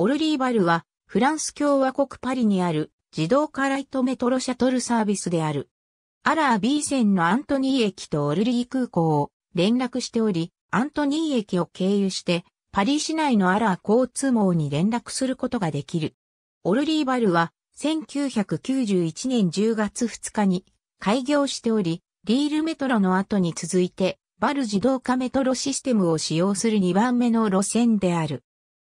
オルリーバルは、フランス共和国パリにある自動化ライトメトロシャトルサービスである。アラー B 線のアントニー駅とオルリー空港を連絡しており、アントニー駅を経由して、パリ市内のアラー交通網に連絡することができる。オルリーバルは、1991年10月2日に開業しており、リールメトロの後に続いて、バル自動化メトロシステムを使用する2番目の路線である。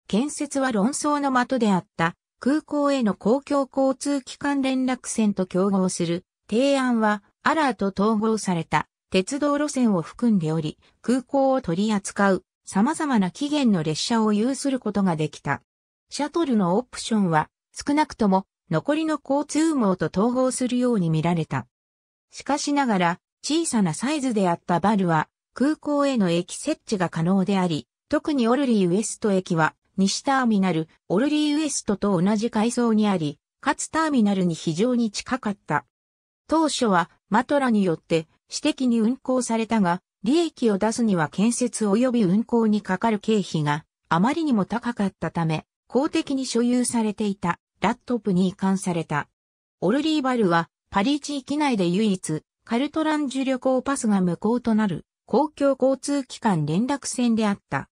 建設は論争の的であった空港への公共交通機関連絡線と競合する提案はアラーと統合された鉄道路線を含んでおり、空港を取り扱う様々な期限の列車を有することができた。シャトルのオプションは少なくとも残りの交通網と統合するように見られた。しかしながら小さなサイズであったバルは空港への駅設置が可能であり、特にオルリーウエスト駅は西ターミナル、オルリーウエストと同じ階層にあり、かつターミナルに非常に近かった。当初はマトラによって私的に運行されたが、利益を出すには建設及び運行にかかる経費があまりにも高かったため、公的に所有されていたラットプに移管された。オルリーバルはパリ地域内で唯一カルトランジュ旅行パスが無効となる公共交通機関連絡線であった。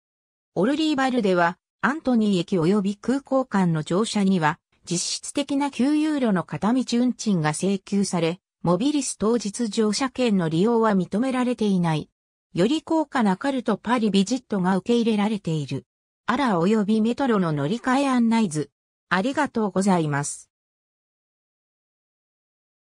オルリーバルではアントニー駅及び空港間の乗車には、実質的な9ユーロの片道運賃が請求され、モビリス当日乗車券の利用は認められていない。より高価なカルトパリビジットが受け入れられている。アラ及びメトロの乗り換え案内図。ありがとうございます。